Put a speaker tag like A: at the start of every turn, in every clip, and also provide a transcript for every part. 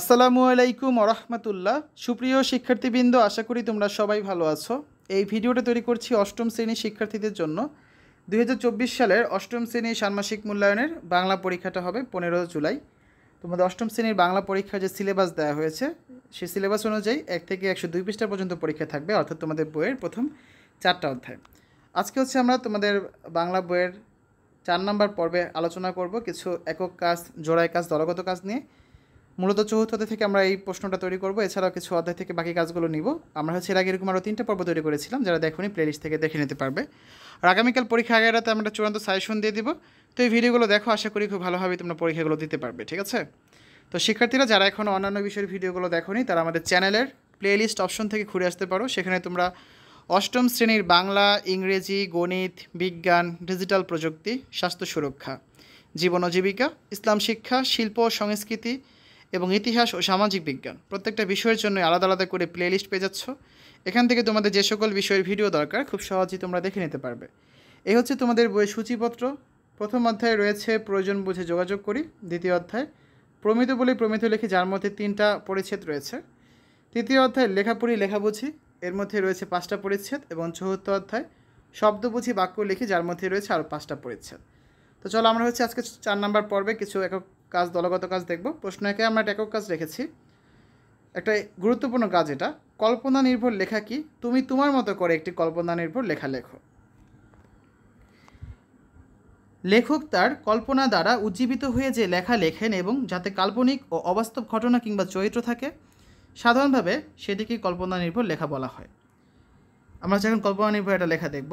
A: আসসালামু আলাইকুম রহমতুল্লাহ সুপ্রিয় শিক্ষার্থীবৃন্দ আশা করি তোমরা সবাই ভালো আছো এই ভিডিওটা তৈরি করছি অষ্টম শ্রেণীর শিক্ষার্থীদের জন্য দুই সালের অষ্টম শ্রেণীর ষান্মাসিক মূল্যায়নের বাংলা পরীক্ষাটা হবে পনেরো জুলাই তোমাদের অষ্টম শ্রেণীর বাংলা পরীক্ষার যে সিলেবাস দেওয়া হয়েছে সেই সিলেবাস অনুযায়ী এক থেকে একশো দুই পৃষ্ঠা পর্যন্ত পরীক্ষা থাকবে অর্থাৎ তোমাদের বইয়ের প্রথম চারটা অধ্যায় আজকে হচ্ছে আমরা তোমাদের বাংলা বইয়ের চার নম্বর পর্বে আলোচনা করব কিছু একক কাজ জোড়ায় কাজ দলগত কাজ নিয়ে মূলত চতুর্থ থেকে আমরা এই প্রশ্নটা তৈরি করবো এছাড়াও কিছু অধ্যায় থেকে বাকি কাজগুলো নিব আমরা হচ্ছে এর আগে এরকম আরও তিনটা পর্ব তৈরি করেছিলাম যারা দেখুনি প্লেলিস্ট থেকে দেখে নিতে পারবে আর আগামীকাল পরীক্ষা আগে রাতে আমরা চূড়ান্ত সাজেশন দিয়ে দিব তো এই ভিডিওগুলো দেখো আশা করি খুব ভালোভাবে তোমরা পরীক্ষাগুলো দিতে পারবে ঠিক আছে তো শিক্ষার্থীরা যারা এখনও অন্যান্য বিষয়ের ভিডিওগুলো দেখোনি তারা আমাদের চ্যানেলের প্লেলিস্ট অপশন থেকে ঘুরে আসতে পারো সেখানে তোমরা অষ্টম শ্রেণীর বাংলা ইংরেজি গণিত বিজ্ঞান ডিজিটাল প্রযুক্তি স্বাস্থ্য সুরক্ষা জীবন ও জীবিকা ইসলাম শিক্ষা শিল্প সংস্কৃতি এবং ইতিহাস ও সামাজিক বিজ্ঞান প্রত্যেকটা বিষয়ের জন্য আলাদা আলাদা করে প্লেলিস্ট পেয়ে যাচ্ছ এখান থেকে তোমাদের যে সকল বিষয়ের ভিডিও দরকার খুব সহজেই তোমরা দেখে নিতে পারবে এই হচ্ছে তোমাদের বইয়ের সূচিপত্র প্রথম অধ্যায়ে রয়েছে প্রয়োজন বুঝে যোগাযোগ করি দ্বিতীয় অধ্যায় প্রমিত বলে প্রমিত লেখি যার মধ্যে তিনটা পরিচ্ছেদ রয়েছে তৃতীয় অধ্যায় লেখা পড়ি লেখা বুঝি এর মধ্যে রয়েছে পাঁচটা পরিচ্ছেদ এবং চতুর্থ অধ্যায় শব্দ বুঝি বাক্য লিখি যার মধ্যে রয়েছে আরও পাঁচটা পরিচ্ছেদ তো চলো আমরা হচ্ছে আজকে চার নাম্বার পর্বে কিছু একক কাজ দলগত কাজ দেখব প্রশ্ন একে আমরা একক কাজ রেখেছি একটা গুরুত্বপূর্ণ কাজ এটা কল্পনা নির্ভর লেখা কি তুমি তোমার মতো করে একটি কল্পনা নির্ভর লেখা লেখো লেখক তার কল্পনা দ্বারা উজ্জীবিত হয়ে যে লেখা লেখেন এবং যাতে কাল্পনিক ও অবাস্তব ঘটনা কিংবা চরিত্র থাকে সাধারণভাবে সেটিকে কল্পনা নির্ভর লেখা বলা হয় আমরা যখন কল্পনা নির্ভর একটা লেখা দেখব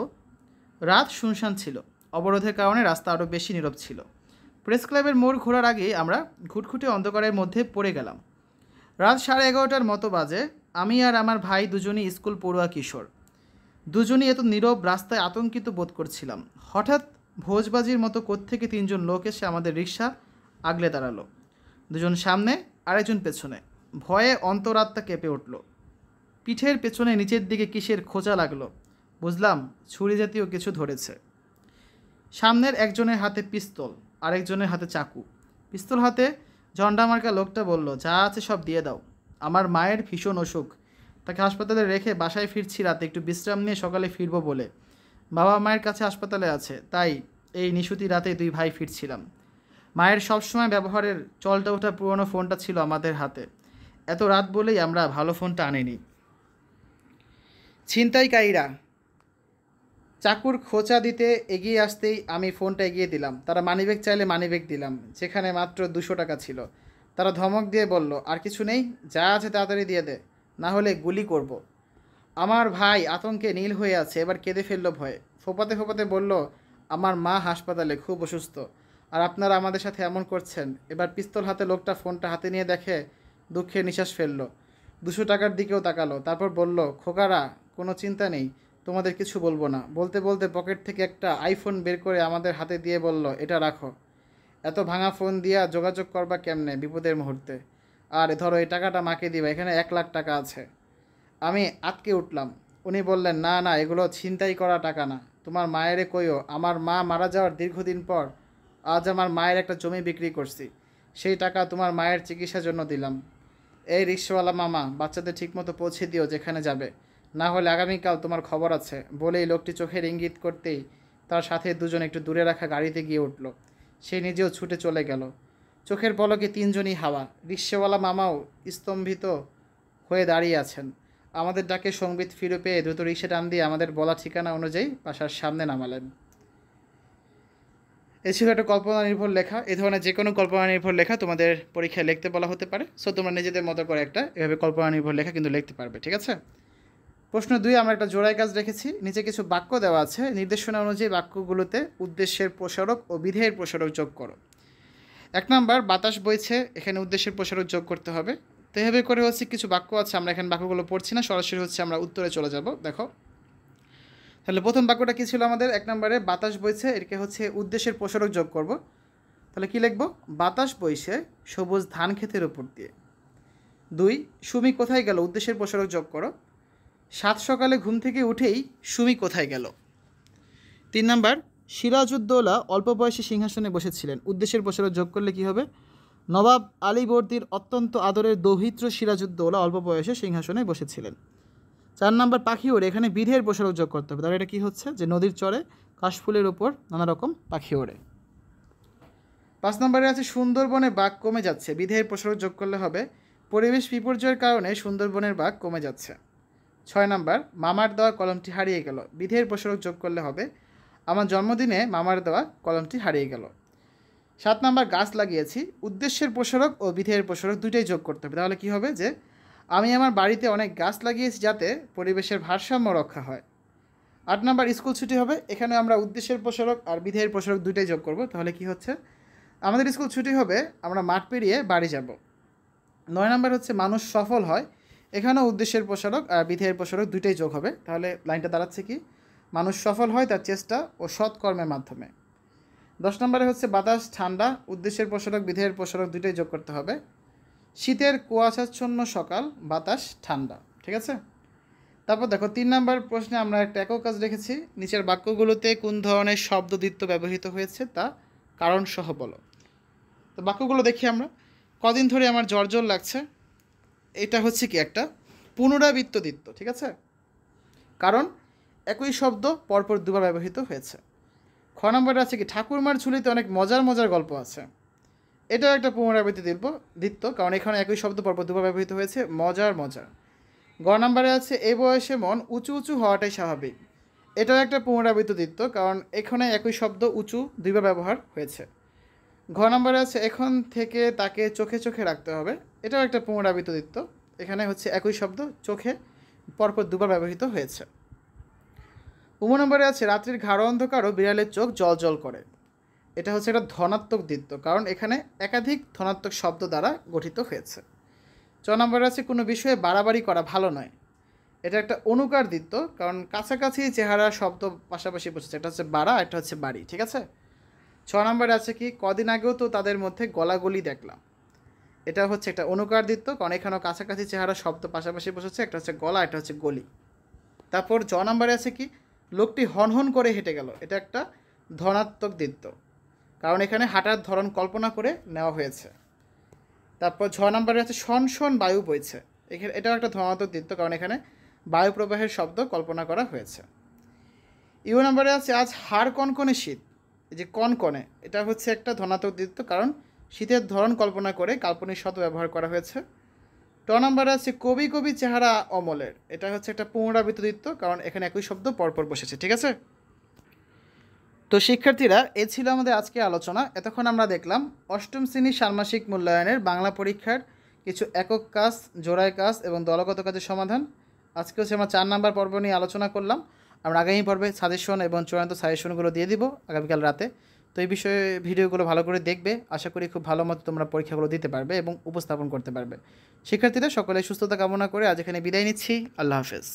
A: রাত শুনশান ছিল অবরোধের কারণে রাস্তা আরও বেশি নীরব ছিল প্রেস ক্লাবের মোড় ঘোরার আগে আমরা খুটখুটে অন্ধকারের মধ্যে পড়ে গেলাম রাত সাড়ে এগারোটার মতো বাজে আমি আর আমার ভাই দুজনই স্কুল পড়ুয়া কিশোর দুজনই এত নীরব রাস্তায় আতঙ্কিত বোধ করছিলাম হঠাৎ ভোজবাজির মতো কোত্থেকে তিনজন লোক এসে আমাদের রিক্সা আগলে দাঁড়ালো দুজন সামনে আরেকজন পেছনে ভয়ে অন্তরাত্মা কেঁপে উঠল পিঠের পেছনে নিচের দিকে কিসের খোঁজা লাগলো বুঝলাম ছুরি জাতীয় কিছু ধরেছে সামনের একজনের হাতে পিস্তল আরেকজনের হাতে চাকু পিস্তল হাতে ঝন্ডা মার্কা লোকটা বলল যা আছে সব দিয়ে দাও আমার মায়ের ভীষণ অসুখ তাকে হাসপাতালে রেখে বাসায় ফিরছি রাতে একটু বিশ্রাম নিয়ে সকালে ফিরবো বলে বাবা মায়ের কাছে হাসপাতালে আছে তাই এই নিশুতি রাতে দুই ভাই ফিরছিলাম মায়ের সবসময় ব্যবহারের চলটা ওঠা পুরনো ফোনটা ছিল আমাদের হাতে এত রাত বলেই আমরা ভালো ফোনটা আনিনি ছিনতাইকারীরা চাকুর খোঁচা দিতে এগিয়ে আসতেই আমি ফোনটা এগিয়ে দিলাম তারা মানিব্যাগ চাইলে মানিব্যাগ দিলাম যেখানে মাত্র দুশো টাকা ছিল তারা ধমক দিয়ে বলল আর কিছু নেই যা আছে তাড়াতাড়ি দিয়ে দে না হলে গুলি করব। আমার ভাই আতঙ্কে নীল হয়ে আছে এবার কেঁদে ফেলল ভয়ে ফোপাতে ফোপাতে বলল আমার মা হাসপাতালে খুব অসুস্থ আর আপনারা আমাদের সাথে এমন করছেন এবার পিস্তল হাতে লোকটা ফোনটা হাতে নিয়ে দেখে দুঃখে নিঃশ্বাস ফেললো দুশো টাকার দিকেও তাকালো তারপর বলল খোকারা কোনো চিন্তা নেই তোমাদের কিছু বলবো না বলতে বলতে পকেট থেকে একটা আইফোন বের করে আমাদের হাতে দিয়ে বলল এটা রাখো এত ভাঙা ফোন দিয়া যোগাযোগ করবা কেমনে বিপদের মুহূর্তে আর ধরো এই টাকাটা মাকে দিবা এখানে এক লাখ টাকা আছে আমি আটকে উঠলাম উনি বললেন না না এগুলো ছিনতাই করা টাকা না তোমার মায়েরে কইও আমার মা মারা যাওয়ার দীর্ঘদিন পর আজ আমার মায়ের একটা জমি বিক্রি করছি সেই টাকা তোমার মায়ের চিকিৎসার জন্য দিলাম এই রিক্সাওয়ালা মামা বাচ্চাদের ঠিকমতো পৌঁছে দিও যেখানে যাবে না হলে আগামীকাল তোমার খবর আছে বলেই লোকটি চোখের ইঙ্গিত করতেই তার সাথে দুজন একটু দূরে রাখা গাড়িতে গিয়ে উঠল সে নিজেও ছুটে চলে গেল চোখের পলকে তিনজনই হাওয়া রিক্সাওয়ালা মামাও স্তম্ভিত হয়ে দাঁড়িয়ে আছেন আমাদের ডাকে সঙ্গীত ফিরে পেয়ে দ্রুত রিক্সা টান দিয়ে আমাদের বলা ঠিকানা অনুযায়ী বাসার সামনে নামালেন এ ছিল একটা কল্পনা নির্ভর লেখা এ ধরনের যে কোনো কল্পনা নির্ভর লেখা তোমাদের পরীক্ষায় লিখতে বলা হতে পারে সো তোমরা নিজেদের মতো করে একটা এভাবে কল্পনা নির্ভর লেখা কিন্তু লিখতে পারবে ঠিক আছে প্রশ্ন দুই আমরা একটা জোড়ায় কাজ রেখেছি নিচে কিছু বাক্য দেওয়া আছে নির্দেশনা অনুযায়ী বাক্যগুলোতে উদ্দেশ্যের প্রসারক ও বিধেয়ের প্রসারক যোগ করো এক নাম্বার বাতাস বইছে এখানে উদ্দেশ্যের প্রসারক যোগ করতে হবে তো এভাবে করে হচ্ছে কিছু বাক্য আছে আমরা এখানে বাক্যগুলো পড়ছি না সরাসরি হচ্ছে আমরা উত্তরে চলে যাব দেখো তাহলে প্রথম বাক্যটা কী ছিল আমাদের এক নম্বরে বাতাস বইছে এরকে হচ্ছে উদ্দেশ্যের প্রসারক যোগ করব তাহলে কি লিখব বাতাস বইছে সবুজ ধান ক্ষেতের ওপর দিয়ে দুই সুমি কোথায় গেল উদ্দেশ্যের প্রসারক যোগ করো সাত সকালে ঘুম থেকে উঠেই সুমি কোথায় গেল তিন নাম্বার সিরাজউদ্দৌলা অল্প বয়সে সিংহাসনে বসেছিলেন উদ্দেশ্যের বছরে যোগ করলে কি হবে নবাব আলীবর্দির অত্যন্ত আদরের দৌহিত্র সিরাজউদ্দৌলা অল্প বয়সে সিংহাসনে বসেছিলেন চার নম্বর পাখি ওড়ে এখানে বিধের প্রসারক যোগ করতে হবে তাহলে এটা কী হচ্ছে যে নদীর চরে কাশফুলের ওপর নানা রকম পাখি ওড়ে পাঁচ নম্বরে আছে সুন্দরবনে বাঘ কমে যাচ্ছে বিধের প্রসারক যোগ করলে হবে পরিবেশ বিপর্যয়ের কারণে সুন্দরবনের বাঘ কমে যাচ্ছে ছয় নাম্বার মামার দেওয়া কলমটি হারিয়ে গেল বিধের প্রসরক যোগ করলে হবে আমার জন্মদিনে মামার দেওয়া কলমটি হারিয়ে গেল সাত নাম্বার গাছ লাগিয়েছি উদ্দেশ্যের প্রসরক ও বিধেয়ের প্রসরক দুইটাই যোগ করতে হবে তাহলে কি হবে যে আমি আমার বাড়িতে অনেক গাছ লাগিয়েছি যাতে পরিবেশের ভারসাম্য রক্ষা হয় আট নাম্বার স্কুল ছুটি হবে এখানে আমরা উদ্দেশ্যের প্রসরক আর বিধেয়ের প্রসরক দুইটাই যোগ করব তাহলে কি হচ্ছে আমাদের স্কুল ছুটি হবে আমরা মাঠ পেরিয়ে বাড়ি যাব নয় নাম্বার হচ্ছে মানুষ সফল হয় এখানেও উদ্দেশ্যের প্রসারক আর বিধেয়ের প্রসারক দুইটাই যোগ হবে তাহলে লাইনটা দাঁড়াচ্ছে কি মানুষ সফল হয় তার চেষ্টা ও সৎকর্মের মাধ্যমে দশ নম্বরে হচ্ছে বাতাস ঠান্ডা উদ্দেশ্যের প্রসারক বিধেয়ের প্রসারক দুইটাই যোগ করতে হবে শীতের কুয়াশাচ্ছন্ন সকাল বাতাস ঠান্ডা ঠিক আছে তারপর দেখো তিন নম্বর প্রশ্নে আমরা একটা একক কাজ রেখেছি নিচের বাক্যগুলোতে কোন ধরনের শব্দ ব্যবহৃত হয়েছে তা কারণসহ বলো তো বাক্যগুলো দেখি আমরা কদিন ধরে আমার জ্বর জ্বর লাগছে এটা হচ্ছে কি একটা পুনরাবৃত্ত দ্বিত্ব ঠিক আছে কারণ একই শব্দ পরপর দুবার ব্যবহৃত হয়েছে খ নম্বরে আছে কি ঠাকুরমার ঝুলিতে অনেক মজার মজার গল্প আছে এটাও একটা পুনরাবৃত্তি দ্রব্য দ্বিত্ব কারণ এখানে একই শব্দ পরপর দুবার ব্যবহৃত হয়েছে মজার মজার গ নম্বরে আছে এই বয়সে মন উঁচু উঁচু হওয়াটাই স্বাভাবিক এটাও একটা পুনরাবৃত্ত দ্বিত্ব কারণ এখানে একই শব্দ উঁচু দুইবার ব্যবহার হয়েছে ঘ নম্বরে আছে এখন থেকে তাকে চোখে চোখে রাখতে হবে এটাও একটা পুনরাবৃত্তদিত্ব এখানে হচ্ছে একই শব্দ চোখে পরপর দুবার ব্যবহৃত হয়েছে উম নম্বরে আছে রাত্রির ঘাড় অন্ধকারও বিড়ালের চোখ জল জল করে এটা হচ্ছে একটা ধনাত্মক দিত্য কারণ এখানে একাধিক ধনাত্মক শব্দ দ্বারা গঠিত হয়েছে চ নম্বরে আছে কোনো বিষয়ে বাড়াবাড়ি করা ভালো নয় এটা একটা অনুকার দিত্য কারণ কাছাকাছি চেহারা শব্দ পাশাপাশি বসেছে এটা হচ্ছে বাড়া এটা হচ্ছে বাড়ি ঠিক আছে ছ নম্বরে আছে কি কদিন আগেও তো তাদের মধ্যে গলাগলি দেখলাম এটা হচ্ছে একটা অনুকারদিত্ব কারণ এখানেও কাছাকাছি চেহারা শব্দ পাশাপাশি বসেছে একটা হচ্ছে গলা এটা হচ্ছে গলি তারপর জ নাম্বারে আছে কি লোকটি হনহন করে হেঁটে গেল এটা একটা ধনাত্মক দিত্য কারণ এখানে হাঁটার ধরন কল্পনা করে নেওয়া হয়েছে তারপর ছ নম্বরে আছে শন শন বায়ু বইছে এখানে এটাও একটা ধনাত্মক দিত্য কারণ এখানে বায়ু প্রবাহের শব্দ কল্পনা করা হয়েছে ইউ নম্বরে আছে আজ হাড় কনকনে শীত এই যে কনকনে এটা হচ্ছে একটা ধনাত্মক দিত্য কারণ শীতের ধরন কল্পনা করে কাল্পনিক শত ব্যবহার করা হয়েছে ট নাম্বার আছে কবি কবি চেহারা অমলের এটা হচ্ছে একটা পুনরাবৃত্তিত্ব কারণ এখানে একই শব্দ পরপর বসেছে ঠিক আছে তো শিক্ষার্থীরা এ ছিল আমাদের আজকে আলোচনা এতক্ষণ আমরা দেখলাম অষ্টম শ্রেণীর ষান্মাসিক মূল্যায়নের বাংলা পরীক্ষার কিছু একক কাজ জোড়ায় কাজ এবং দলগত কাজের সমাধান আজকে হচ্ছে আমরা চার নাম্বার পর্ব নিয়ে আলোচনা করলাম আমরা আগামী পর্বে সাজেশন এবং চূড়ান্ত সাজেশনগুলো দিয়ে দিব আগামীকাল রাতে তো এই বিষয়ে ভিডিওগুলো ভালো করে দেখবে আশা করি খুব ভালো মতো তোমরা পরীক্ষাগুলো দিতে পারবে এবং উপস্থাপন করতে পারবে শিক্ষার্থীরা সকলে সুস্থতা কামনা করে আজ এখানে বিদায় নিচ্ছি আল্লাহ হাফেজ